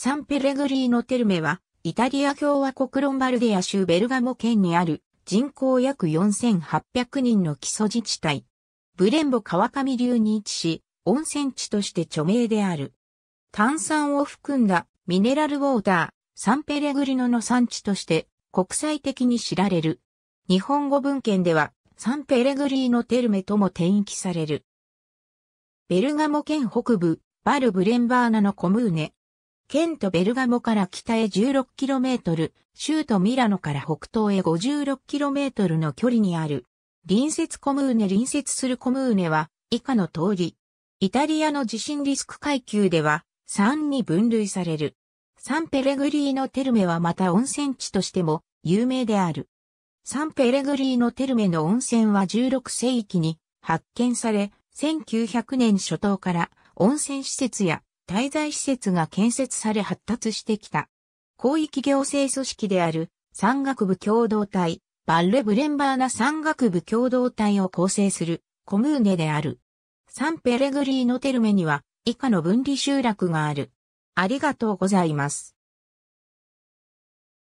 サンペレグリーノテルメは、イタリア共和国ロンバルディア州ベルガモ県にある人口約4800人の基礎自治体。ブレンボ川上流に位置し、温泉地として著名である。炭酸を含んだミネラルウォーター、サンペレグリノの産地として国際的に知られる。日本語文献ではサンペレグリーノテルメとも転域される。ベルガモ県北部、バル・ブレンバーナのコムーネ、県とベルガモから北へ 16km、州都ミラノから北東へ 56km の距離にある。隣接コムーネ隣接するコムーネは以下の通り。イタリアの地震リスク階級では3に分類される。サンペレグリーノテルメはまた温泉地としても有名である。サンペレグリーノテルメの温泉は16世紀に発見され、1900年初頭から温泉施設や滞在施設が建設され発達してきた。広域行政組織である山岳部共同体、バッレ・ブレンバーナ山岳部共同体を構成するコムーネである。サンペレグリーノテルメには以下の分離集落がある。ありがとうございます。